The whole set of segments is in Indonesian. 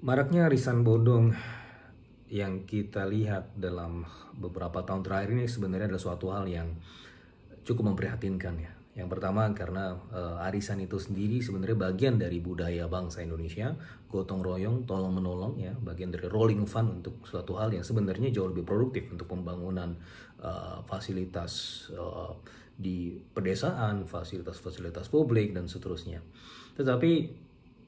Maraknya arisan bodong yang kita lihat dalam beberapa tahun terakhir ini sebenarnya adalah suatu hal yang cukup memprihatinkan ya. Yang pertama karena uh, arisan itu sendiri sebenarnya bagian dari budaya bangsa Indonesia, gotong royong, tolong menolong ya, bagian dari rolling fund untuk suatu hal yang sebenarnya jauh lebih produktif untuk pembangunan uh, fasilitas uh, di pedesaan, fasilitas-fasilitas publik dan seterusnya. Tetapi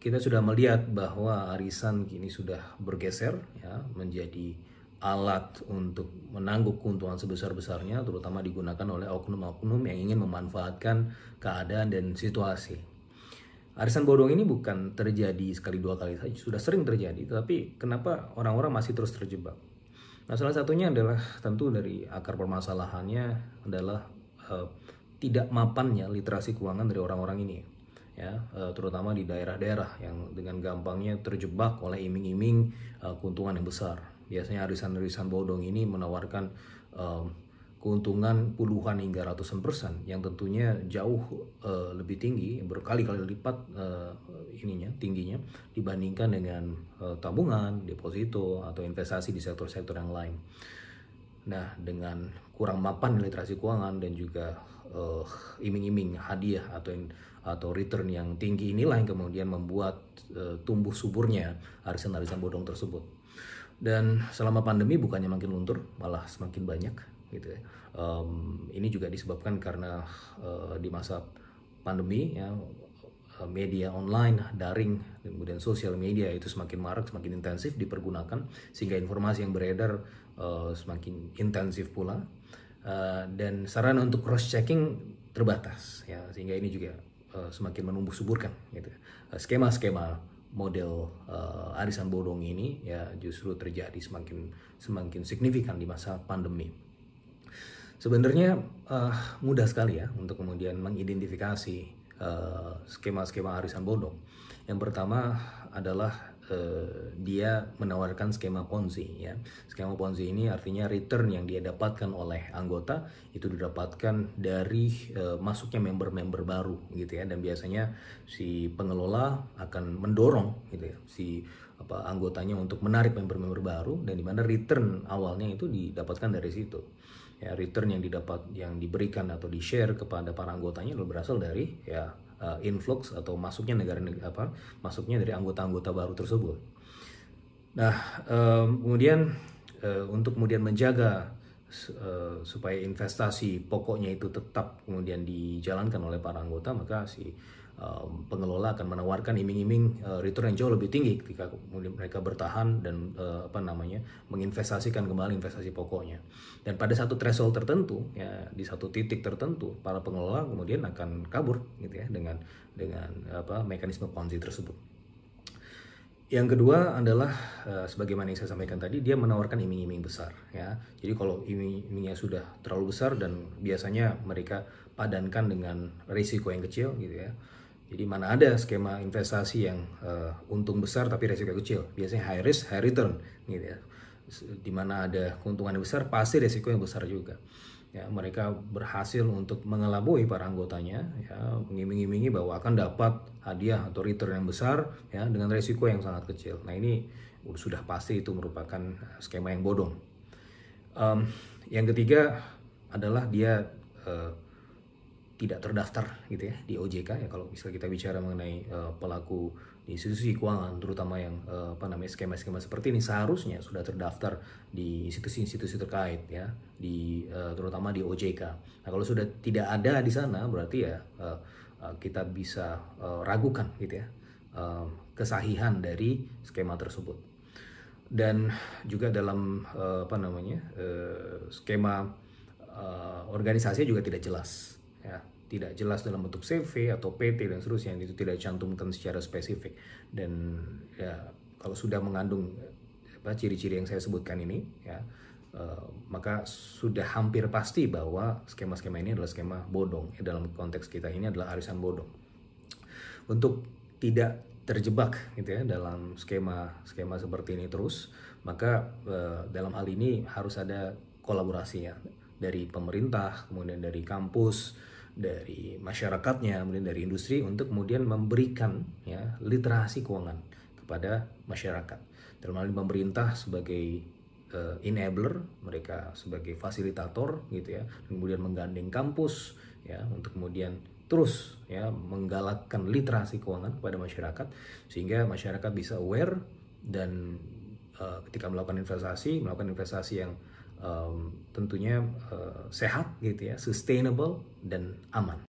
kita sudah melihat bahwa arisan kini sudah bergeser ya menjadi alat untuk menangguk keuntungan sebesar-besarnya terutama digunakan oleh oknum-oknum yang ingin memanfaatkan keadaan dan situasi. Arisan bodong ini bukan terjadi sekali dua kali saja, sudah sering terjadi, tetapi kenapa orang-orang masih terus terjebak? Nah, salah satunya adalah tentu dari akar permasalahannya adalah uh, tidak mapannya literasi keuangan dari orang-orang ini ya eh, terutama di daerah-daerah yang dengan gampangnya terjebak oleh iming-iming eh, keuntungan yang besar. Biasanya arisan-arisan bodong ini menawarkan um, keuntungan puluhan hingga ratusan persen yang tentunya jauh uh, lebih tinggi berkali-kali lipat uh, ininya tingginya dibandingkan dengan uh, tabungan, deposito atau investasi di sektor-sektor yang lain. Nah, dengan kurang mapan literasi keuangan dan juga iming eh, iming-iming hadiah atau atau return yang tinggi inilah yang kemudian membuat uh, tumbuh suburnya arisan-arisan bodong tersebut. Dan selama pandemi bukannya makin luntur, malah semakin banyak gitu ya. Um, ini juga disebabkan karena uh, di masa pandemi ya Eh, media online, daring, kemudian sosial media itu semakin marak, semakin intensif dipergunakan, sehingga informasi yang beredar uh, semakin intensif pula, uh, dan sarana untuk cross checking terbatas, ya sehingga ini juga uh, semakin menumbuh suburkan. Gitu. Skema-skema model uh, arisan bodong ini ya justru terjadi semakin semakin signifikan di masa pandemi. Sebenarnya uh, mudah sekali ya untuk kemudian mengidentifikasi Eh, skema-skema arisan bodong. Yang pertama adalah uh, dia menawarkan skema ponzi ya. Skema ponzi ini artinya return yang dia dapatkan oleh anggota itu didapatkan dari uh, masuknya member-member baru gitu ya dan biasanya si pengelola akan mendorong gitu ya si apa anggotanya untuk menarik member-member baru dan di mana return awalnya itu didapatkan dari situ. Ya, return yang didapat yang diberikan atau di-share kepada para anggotanya itu berasal dari ya uh, influx atau masuknya negara-negara apa masuknya dari anggota-anggota baru tersebut. Nah, um, kemudian uh, untuk kemudian menjaga eh, supaya investasi pokoknya itu tetap kemudian dijalankan oleh para anggota maka si Um, pengelola akan menawarkan iming-iming uh, return yang jauh lebih tinggi ketika mereka bertahan dan uh, apa namanya menginvestasikan kembali investasi pokoknya. Dan pada satu threshold tertentu ya di satu titik tertentu para pengelola kemudian akan kabur gitu ya dengan dengan apa mekanisme ponzi tersebut. Yang kedua adalah uh, sebagaimana yang saya sampaikan tadi dia menawarkan iming-iming besar ya. Jadi kalau iming-imingnya sudah terlalu besar dan biasanya mereka padankan dengan risiko yang kecil gitu ya jadi mana ada skema investasi yang uh, untung besar tapi resiko kecil. Biasanya high risk, high return gitu ya. Di mana ada keuntungan yang besar pasti resiko yang besar juga. Ya, mereka berhasil untuk mengelabui para anggotanya, ya, mengiming-imingi bahwa akan dapat hadiah atau return yang besar ya dengan resiko yang sangat kecil. Nah, ini sudah pasti itu merupakan skema yang bodong. Um, yang ketiga adalah dia uh, tidak terdaftar gitu ya di OJK ya kalau misalnya kita bicara mengenai uh, pelaku di institusi keuangan terutama yang uh, apa namanya skema-skema seperti ini seharusnya sudah terdaftar di institusi-institusi terkait ya di uh, terutama di OJK. Nah, kalau sudah tidak ada di sana berarti ya uh, uh, kita bisa uh, ragukan gitu ya uh, kesahihan dari skema tersebut. Dan juga dalam uh, apa namanya uh, skema uh, organisasi juga tidak jelas ya tidak jelas dalam bentuk CV atau PT dan seterusnya itu tidak cantumkan secara spesifik dan ya, kalau sudah mengandung ciri-ciri yang saya sebutkan ini ya Uh, maka sudah hampir pasti bahwa skema-skema ini adalah skema bodong. ya Dalam konteks kita ini adalah arisan bodong. Untuk tidak terjebak gitu ya dalam skema-skema seperti ini terus, maka uh, dalam hal ini harus ada kolaborasi ya dari pemerintah, kemudian dari kampus, dari masyarakatnya, kemudian dari industri untuk kemudian memberikan ya literasi keuangan kepada masyarakat. termasuk pemerintah sebagai uh, enabler, mereka sebagai fasilitator gitu ya, kemudian menggandeng kampus ya untuk kemudian terus ya menggalakkan literasi keuangan kepada masyarakat sehingga masyarakat bisa aware dan uh, ketika melakukan investasi, melakukan investasi yang um, tentunya uh, sehat gitu ya, sustainable dan aman.